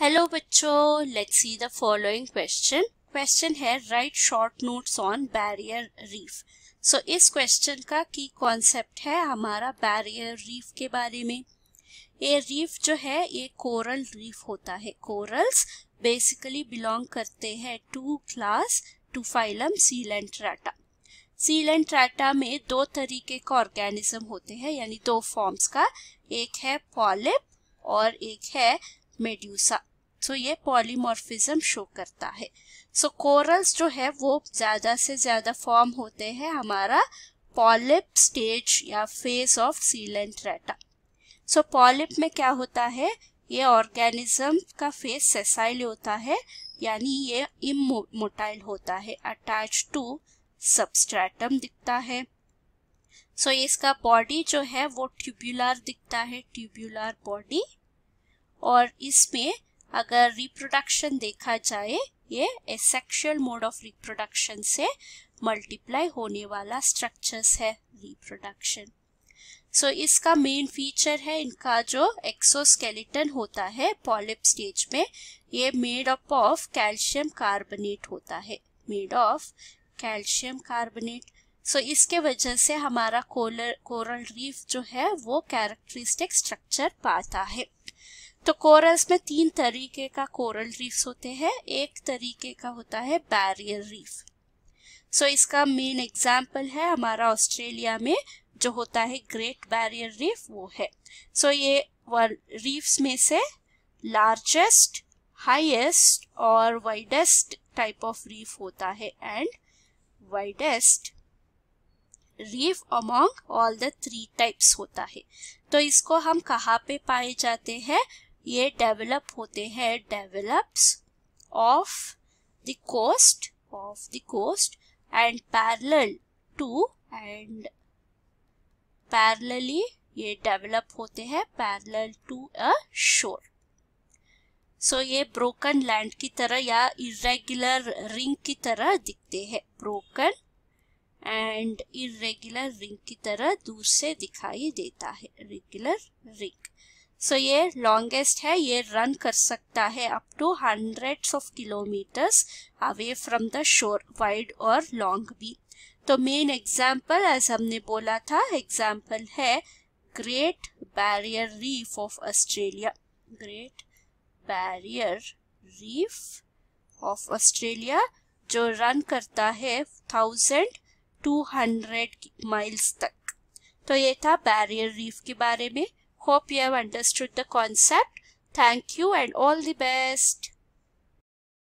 Hello बच्चों let's see the following question question है write short notes on barrier reef so इस question का की कॉन्सेप्ट है हमारा बैरियर रीफ के बारे में ये रीफ जो है ये कोरल रीफ होता है कोरल्स बेसिकली बिलोंग करते हैं to class to phylum coelenterata सील में दो तरीके का ऑर्गेनिज्म होते हैं यानी दो फॉर्म्स का एक है पॉलिप और एक है मेड्यूसा सो तो ये पॉलीमॉर्फिज्म शो करता है सो so, कोरल्स जो है वो ज़्यादा से ज़्यादा फॉर्म होते हैं हमारा पॉलिप स्टेज या phase of coelenterata so so, polyp में क्या होता है ये ऑर्गेनिज्म का फेस सेसाइल होता है यानी ये इमोटाइल होता है अटैच टू सबस्ट्रैटम दिखता है सो so, इसका बॉडी जो है वो ट्यूबुलर दिखता है ट्यूबुलर बॉडी और इसमें अगर रिप्रोडक्शन देखा जाए ये एसेक्शुअल मोड ऑफ रिप्रोडक्शन से मल्टीप्लाई होने वाला स्ट्रक्चर्स है रिप्रोडक्शन सो so, इसका मेन फीचर है इनका जो एक्सोस्केलेटन होता है पॉलिप स्टेज में ये made up of calcium carbonate होता है made of calcium carbonate so इसके वजह से हमारा कोलर कोरल रीफ जो है वो कैरेक्टरिस्टिक स्ट्रक्चर पाता है तो कोरल्स में तीन तरीके का कोरल रीफ्स होते हैं एक तरीके का होता है बैरियर रीफ सो so, इसका मेन एग्जाम्पल है हमारा ऑस्ट्रेलिया में जो होता है ग्रेट बैरियर रीफ वो है सो so, ये रीफ्स में से लार्जेस्ट हाईएस्ट और वाइडेस्ट टाइप ऑफ रीफ होता है and widest reef among all the three types होता है तो इसको हम कहाँ पे पाए जाते हैं ये डेवलप होते हैं develops off the coast off the coast and parallel to and parallelly ये डेवलप होते हैं पैरल टू अ शोर सो ये ब्रोकन लैंड की तरह या इरेग्युलर रिंग की तरह दिखते हैं ब्रोकन एंड इरेग्युलर रिंग की तरह दूर से दिखाई देता है रेगुलर रिंग सो so, ये लॉन्गेस्ट है ये रन कर सकता है up to hundred of kilometres away from the shore wide और लॉन्ग भी तो मेन एग्जाम्पल एज हमने बोला था एग्जाम्पल है great barrier reef of Australia great barrier reef of Australia जो रन करता है थाउजेंड टू हंड्रेड माइल्स तक तो ये था बैरियर रीफ के बारे में Hope you have understood the concept. Thank you and all the best.